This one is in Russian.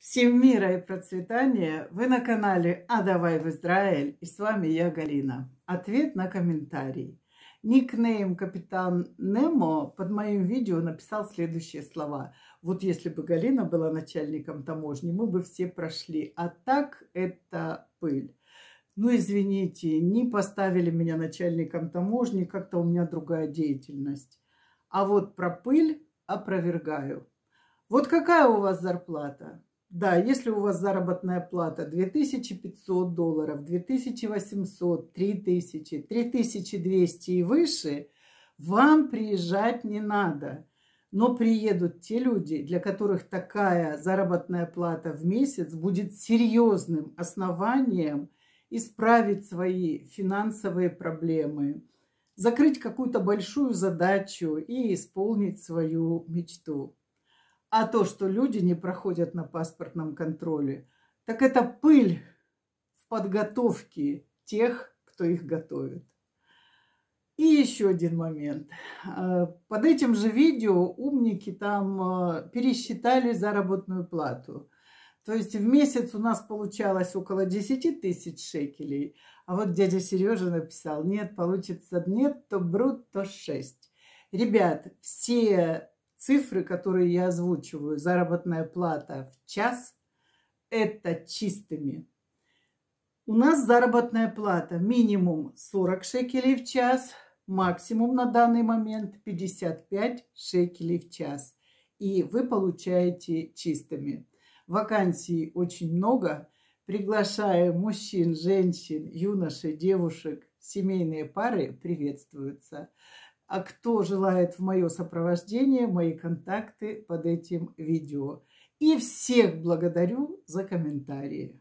Всем мира и процветания! Вы на канале «А давай в Израиль» и с вами я, Галина. Ответ на комментарий. Никнейм «Капитан Немо» под моим видео написал следующие слова. Вот если бы Галина была начальником таможни, мы бы все прошли. А так это пыль. Ну, извините, не поставили меня начальником таможни, как-то у меня другая деятельность. А вот про пыль опровергаю. Вот какая у вас зарплата? Да, если у вас заработная плата 2500 долларов, 2800, 3000, 3200 и выше, вам приезжать не надо. Но приедут те люди, для которых такая заработная плата в месяц будет серьезным основанием исправить свои финансовые проблемы, закрыть какую-то большую задачу и исполнить свою мечту. А то, что люди не проходят на паспортном контроле, так это пыль в подготовке тех, кто их готовит. И еще один момент. А, под этим же видео умники там а, пересчитали заработную плату. То есть в месяц у нас получалось около 10 тысяч шекелей. А вот дядя Сережа написал, нет, получится нет, то брут, то 6. Ребят, все Цифры, которые я озвучиваю, заработная плата в час, это чистыми. У нас заработная плата минимум 40 шекелей в час, максимум на данный момент 55 шекелей в час. И вы получаете чистыми. Вакансий очень много. Приглашаю мужчин, женщин, юношей, девушек. Семейные пары приветствуются. А кто желает в мое сопровождение, мои контакты под этим видео. И всех благодарю за комментарии.